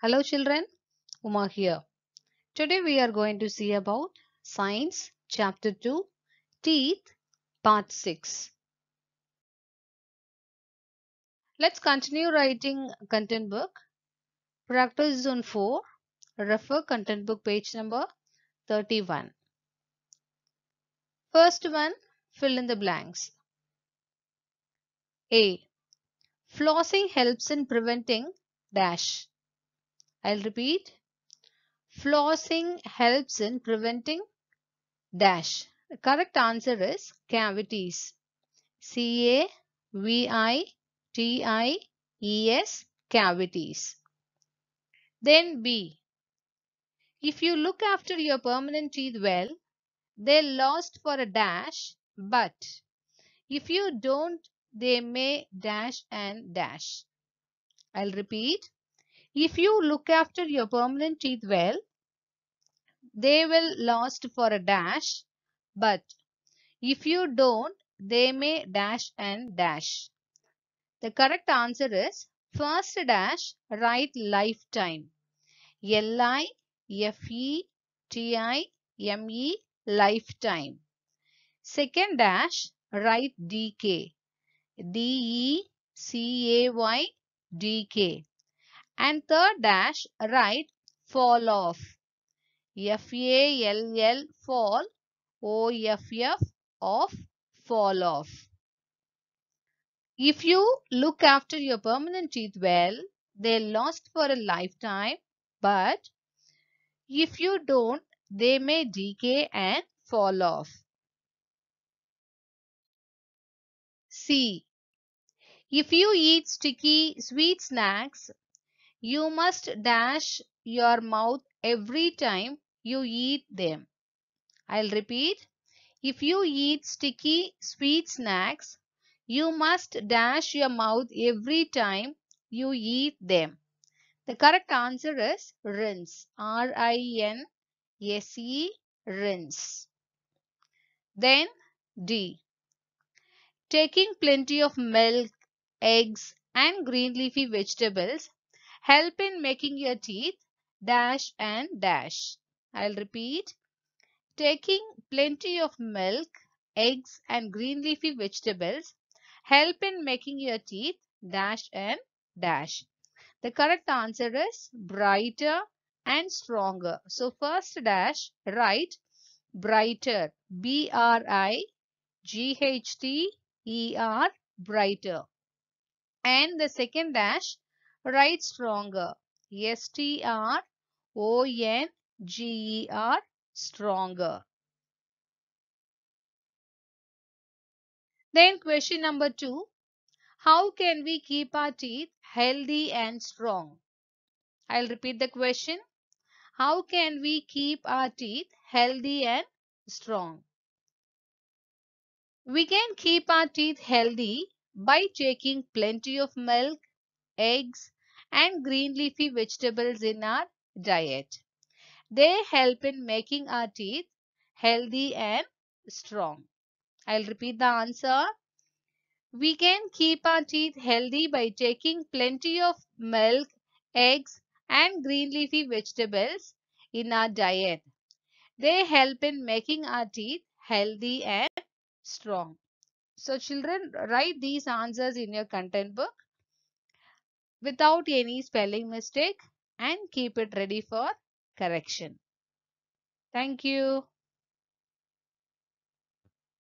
Hello children, Uma here. Today we are going to see about Science Chapter 2 Teeth Part 6. Let's continue writing content book. Practice Zone 4. Refer content book page number 31. First one, fill in the blanks. A. Flossing helps in preventing dash I'll repeat. Flossing helps in preventing dash. The correct answer is cavities. C A V I T I E S cavities. Then B. If you look after your permanent teeth well, they lost for a dash, but if you don't, they may dash and dash. I'll repeat. If you look after your permanent teeth well, they will last for a dash. But if you don't, they may dash and dash. The correct answer is first dash right lifetime. L-I, F-E, T-I, M-E lifetime. Second dash right DK. D-E, C-A-Y, DK and third dash write fall off. F A L L fall O F F off fall off. If you look after your permanent teeth well, they last for a lifetime, but if you don't, they may decay and fall off. C. If you eat sticky sweet snacks, you must dash your mouth every time you eat them. I'll repeat. If you eat sticky sweet snacks, you must dash your mouth every time you eat them. The correct answer is rinse. R-I-N-S-E, rinse. Then D. Taking plenty of milk, eggs and green leafy vegetables help in making your teeth dash and dash. I'll repeat. Taking plenty of milk, eggs and green leafy vegetables help in making your teeth dash and dash. The correct answer is brighter and stronger. So first dash, right, brighter, B-R-I-G-H-T-E-R, brighter. And the second dash, write stronger. S-T-R-O-N-G-E-R, stronger. Then question number two. How can we keep our teeth healthy and strong? I'll repeat the question. How can we keep our teeth healthy and strong? We can keep our teeth healthy by taking plenty of milk eggs, and green leafy vegetables in our diet. They help in making our teeth healthy and strong. I'll repeat the answer. We can keep our teeth healthy by taking plenty of milk, eggs and green leafy vegetables in our diet. They help in making our teeth healthy and strong. So children, write these answers in your content book without any spelling mistake and keep it ready for correction. Thank you.